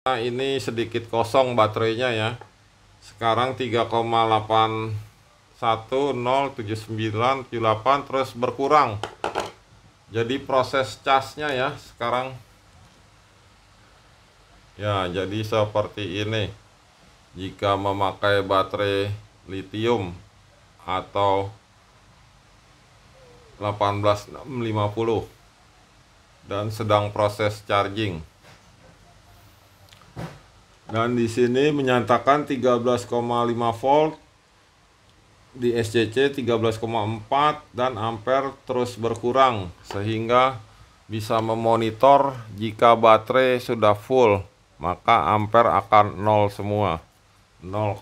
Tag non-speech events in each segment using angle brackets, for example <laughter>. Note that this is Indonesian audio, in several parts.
Nah, ini sedikit kosong baterainya ya sekarang 3,8107978 terus berkurang jadi proses casnya ya sekarang ya jadi seperti ini jika memakai baterai lithium atau 18650 dan sedang proses charging dan di sini menyatakan 13,5 volt di SCC 13,4 dan ampere terus berkurang sehingga bisa memonitor jika baterai sudah full maka ampere akan nol semua 0,000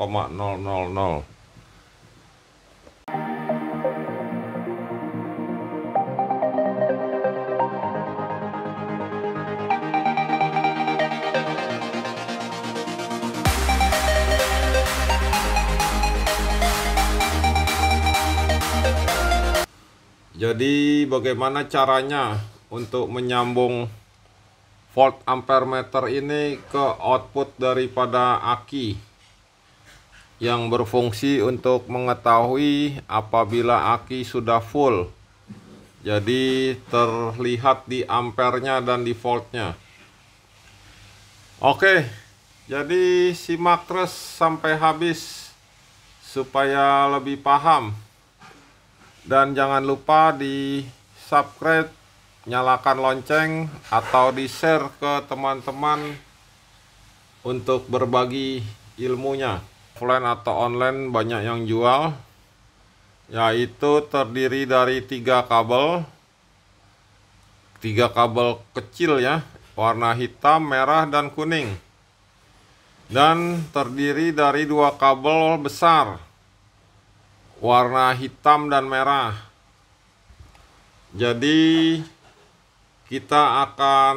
Jadi bagaimana caranya untuk menyambung volt ampere meter ini ke output daripada aki yang berfungsi untuk mengetahui apabila aki sudah full. Jadi terlihat di ampernya dan di voltnya. Oke, jadi simak terus sampai habis supaya lebih paham dan jangan lupa di subscribe nyalakan lonceng atau di share ke teman-teman untuk berbagi ilmunya offline atau online banyak yang jual yaitu terdiri dari tiga kabel tiga kabel kecil ya warna hitam merah dan kuning dan terdiri dari dua kabel besar warna hitam dan merah jadi kita akan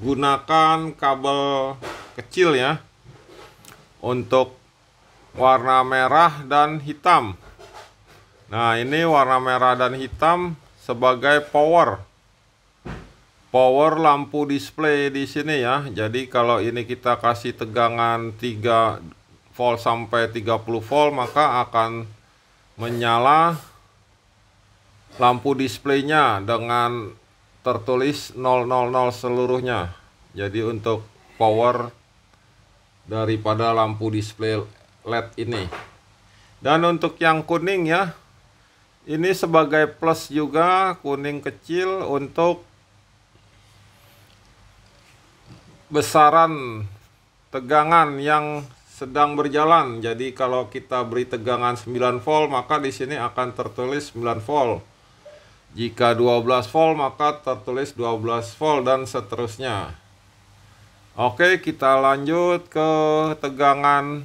gunakan kabel kecil ya untuk warna merah dan hitam nah ini warna merah dan hitam sebagai power power lampu display di sini ya jadi kalau ini kita kasih tegangan 3 volt sampai 30 volt maka akan menyala lampu displaynya dengan tertulis 000 seluruhnya jadi untuk power daripada lampu display LED ini dan untuk yang kuning ya ini sebagai plus juga kuning kecil untuk besaran tegangan yang sedang berjalan. Jadi kalau kita beri tegangan 9 volt maka di sini akan tertulis 9 volt. Jika 12 volt maka tertulis 12 volt dan seterusnya. Oke, kita lanjut ke tegangan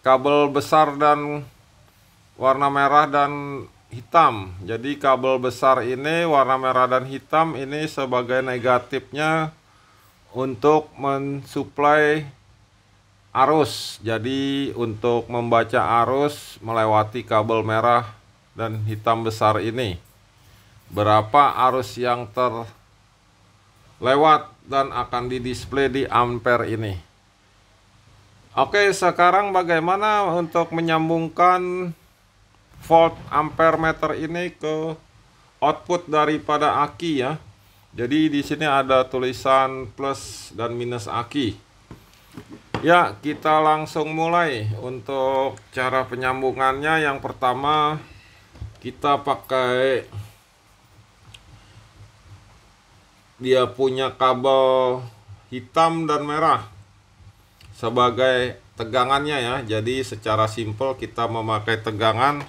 kabel besar dan warna merah dan hitam. Jadi kabel besar ini warna merah dan hitam ini sebagai negatifnya untuk mensuplai arus. Jadi untuk membaca arus melewati kabel merah dan hitam besar ini. Berapa arus yang terlewat dan akan didisplay di ampere ini. Oke, sekarang bagaimana untuk menyambungkan volt ampere meter ini ke output daripada aki ya. Jadi di sini ada tulisan plus dan minus aki. Ya, kita langsung mulai untuk cara penyambungannya. Yang pertama, kita pakai dia punya kabel hitam dan merah sebagai tegangannya ya. Jadi secara simpel kita memakai tegangan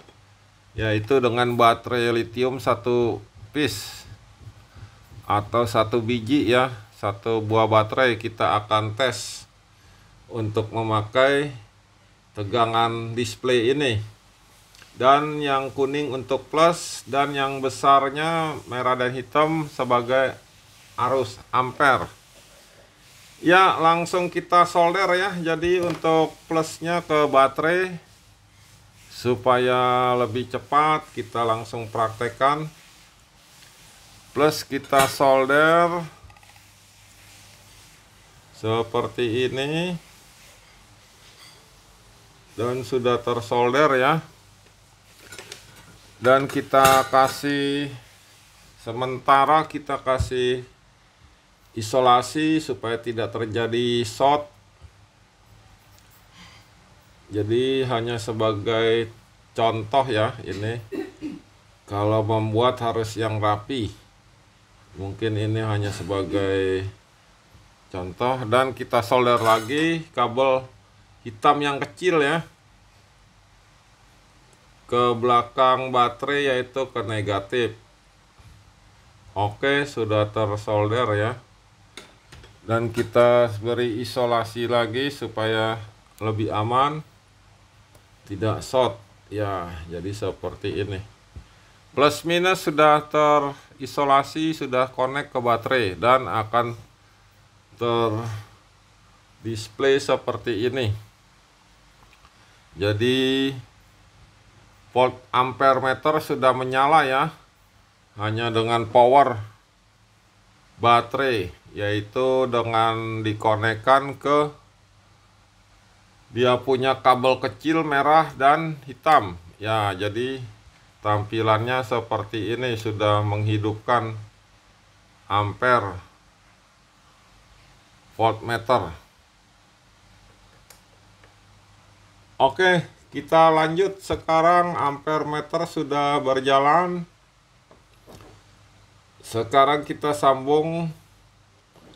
yaitu dengan baterai lithium satu piece atau satu biji ya, satu buah baterai kita akan tes untuk memakai tegangan display ini dan yang kuning untuk plus dan yang besarnya merah dan hitam sebagai arus ampere ya langsung kita solder ya jadi untuk plusnya ke baterai supaya lebih cepat kita langsung praktekkan plus kita solder seperti ini dan sudah tersolder ya dan kita kasih sementara kita kasih isolasi supaya tidak terjadi short jadi hanya sebagai contoh ya ini kalau membuat harus yang rapi mungkin ini hanya sebagai contoh dan kita solder lagi kabel hitam yang kecil ya ke belakang baterai yaitu ke negatif oke sudah tersolder ya dan kita beri isolasi lagi supaya lebih aman tidak short ya jadi seperti ini plus minus sudah terisolasi sudah connect ke baterai dan akan ter display seperti ini jadi volt ampere meter sudah menyala ya hanya dengan power baterai yaitu dengan dikonekkan ke dia punya kabel kecil merah dan hitam ya jadi tampilannya seperti ini sudah menghidupkan ampere voltmeter Oke, kita lanjut sekarang ampere meter sudah berjalan. Sekarang kita sambung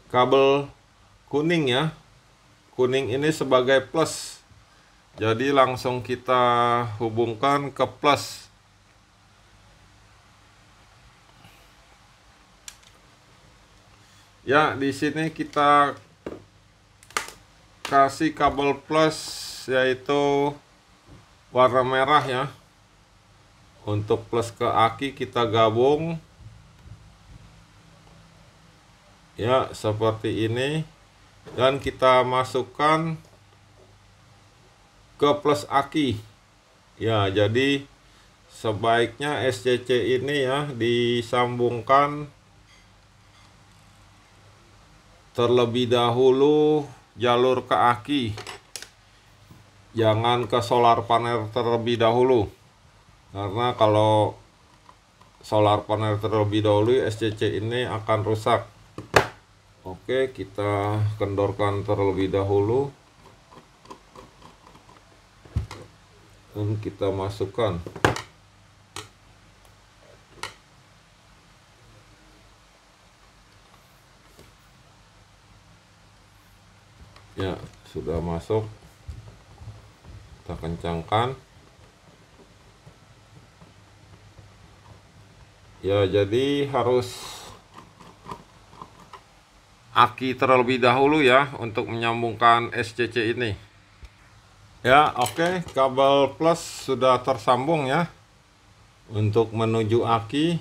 kabel kuning ya. Kuning ini sebagai plus. Jadi langsung kita hubungkan ke plus. Ya, di sini kita kasih kabel plus yaitu warna merah ya untuk plus ke aki kita gabung ya seperti ini dan kita masukkan ke plus aki ya jadi sebaiknya SCC ini ya disambungkan terlebih dahulu jalur ke aki jangan ke solar panel terlebih dahulu karena kalau solar panel terlebih dahulu SCC ini akan rusak oke kita kendorkan terlebih dahulu dan kita masukkan ya sudah masuk kita kencangkan ya jadi harus aki terlebih dahulu ya untuk menyambungkan SCC ini ya oke okay, kabel plus sudah tersambung ya untuk menuju aki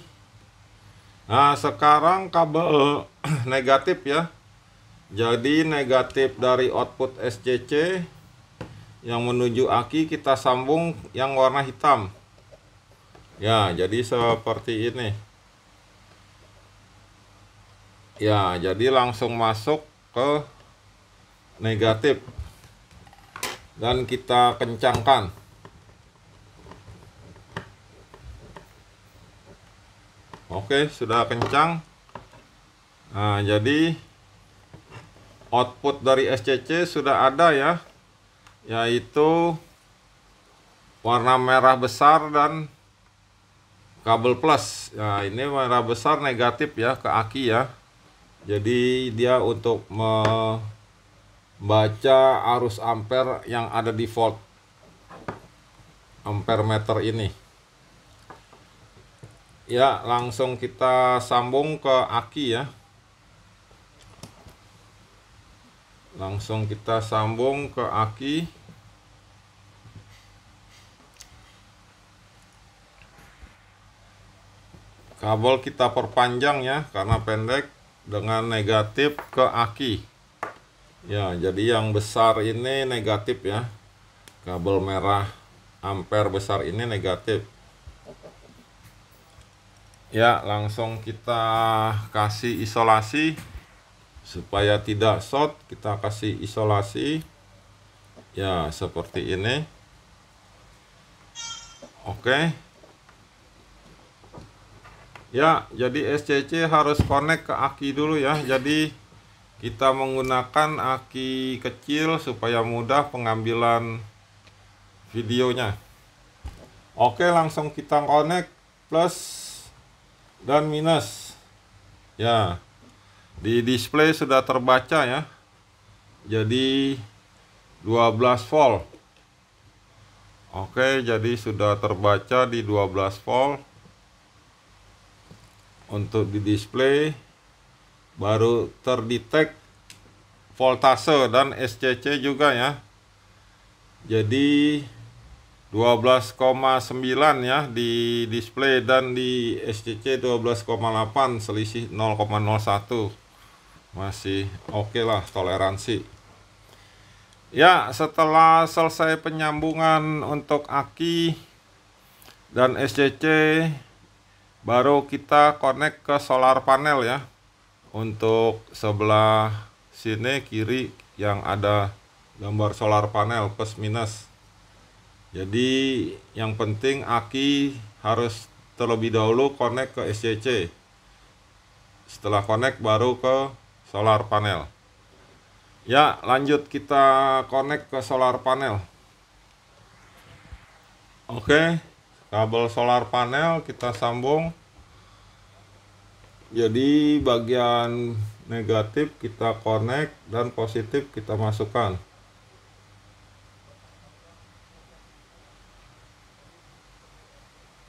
nah sekarang kabel <clears throat> negatif ya jadi negatif dari output SCC yang menuju aki kita sambung yang warna hitam ya jadi seperti ini ya jadi langsung masuk ke negatif dan kita kencangkan oke sudah kencang nah jadi output dari SCC sudah ada ya yaitu warna merah besar dan kabel plus ya ini merah besar negatif ya ke aki ya jadi dia untuk membaca arus ampere yang ada di volt ampere meter ini ya langsung kita sambung ke aki ya langsung kita sambung ke aki kabel kita perpanjang ya karena pendek dengan negatif ke aki ya jadi yang besar ini negatif ya kabel merah ampere besar ini negatif ya langsung kita kasih isolasi supaya tidak short kita kasih isolasi ya seperti ini oke okay. Ya, jadi SCC harus connect ke aki dulu ya. Jadi kita menggunakan aki kecil supaya mudah pengambilan videonya. Oke, langsung kita connect plus dan minus. Ya. Di display sudah terbaca ya. Jadi 12 volt. Oke, jadi sudah terbaca di 12 volt untuk di display baru terdetek voltase dan SCC juga ya jadi 12,9 ya di display dan di SCC 12,8 selisih 0,01 masih oke okay lah toleransi ya setelah selesai penyambungan untuk aki dan SCC baru kita connect ke solar panel ya untuk sebelah sini kiri yang ada gambar solar panel plus minus jadi yang penting aki harus terlebih dahulu connect ke SCC setelah connect baru ke solar panel ya lanjut kita connect ke solar panel oke okay kabel solar panel kita sambung jadi bagian negatif kita connect dan positif kita masukkan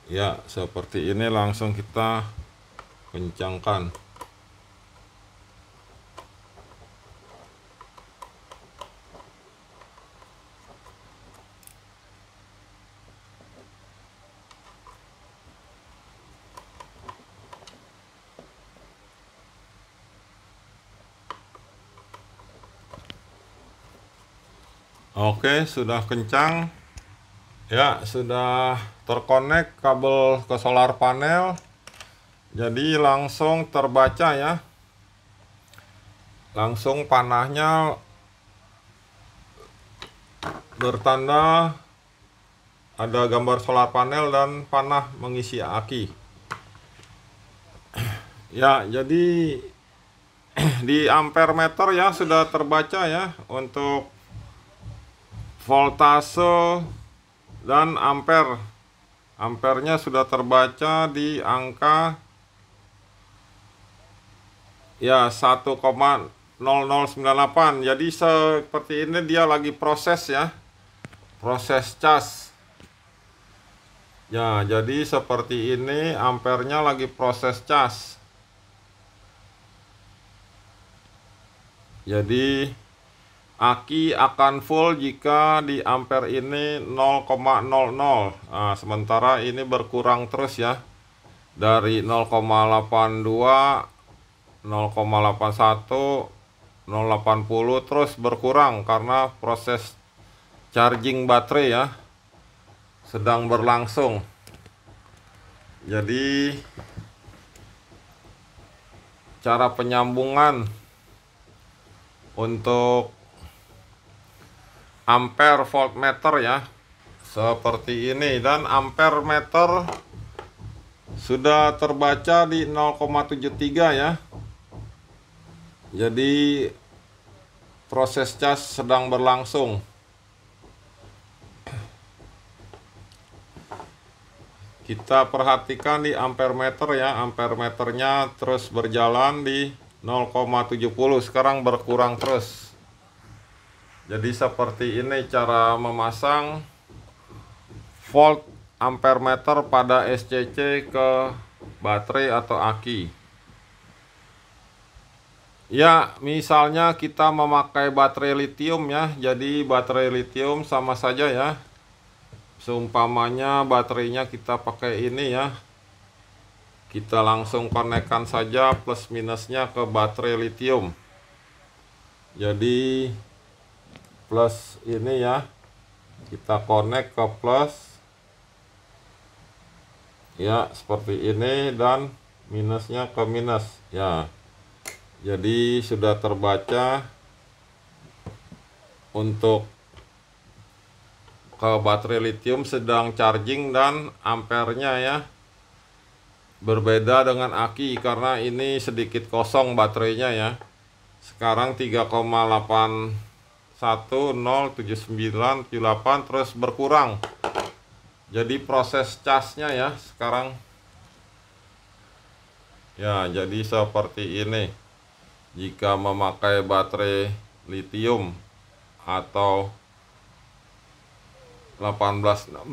ya seperti ini langsung kita kencangkan Oke, sudah kencang. Ya, sudah terkonek kabel ke solar panel. Jadi langsung terbaca ya. Langsung panahnya bertanda ada gambar solar panel dan panah mengisi aki. Ya, jadi <clears throat> di ampere meter ya sudah terbaca ya untuk voltase dan ampere ampernya sudah terbaca di angka ya 1,0098 jadi seperti ini dia lagi proses ya proses cas ya jadi seperti ini ampernya lagi proses cas jadi Aki akan full jika di ampere ini 0,00 nah, sementara ini berkurang terus ya dari 0,82 0,81 0,80 terus berkurang karena proses charging baterai ya sedang berlangsung jadi cara penyambungan untuk ampere voltmeter ya seperti ini dan ampere meter sudah terbaca di 0,73 ya jadi proses cas sedang berlangsung kita perhatikan di ampere meter ya ampere meternya terus berjalan di 0,70 sekarang berkurang terus jadi seperti ini cara memasang volt ampere meter pada SCC ke baterai atau aki ya misalnya kita memakai baterai lithium ya jadi baterai lithium sama saja ya seumpamanya baterainya kita pakai ini ya kita langsung konekkan saja plus minusnya ke baterai lithium jadi plus ini ya kita connect ke plus ya seperti ini dan minusnya ke minus ya jadi sudah terbaca untuk ke baterai lithium sedang charging dan ampernya ya berbeda dengan aki karena ini sedikit kosong baterainya ya sekarang 107978 terus berkurang jadi proses casnya ya sekarang ya jadi seperti ini jika memakai baterai lithium atau 18650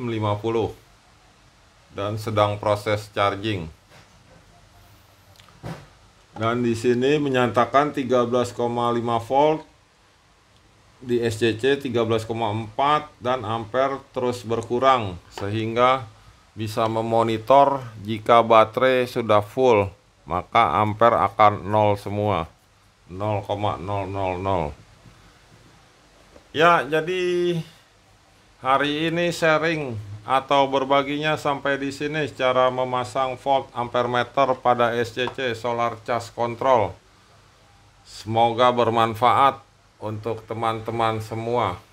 dan sedang proses charging dan di sini menyatakan 13,5 volt di SCC 13,4 dan ampere terus berkurang sehingga bisa memonitor jika baterai sudah full maka ampere akan nol semua 0,000 ya jadi hari ini sharing atau berbaginya sampai di sini secara memasang volt meter pada SCC solar charge control semoga bermanfaat untuk teman-teman semua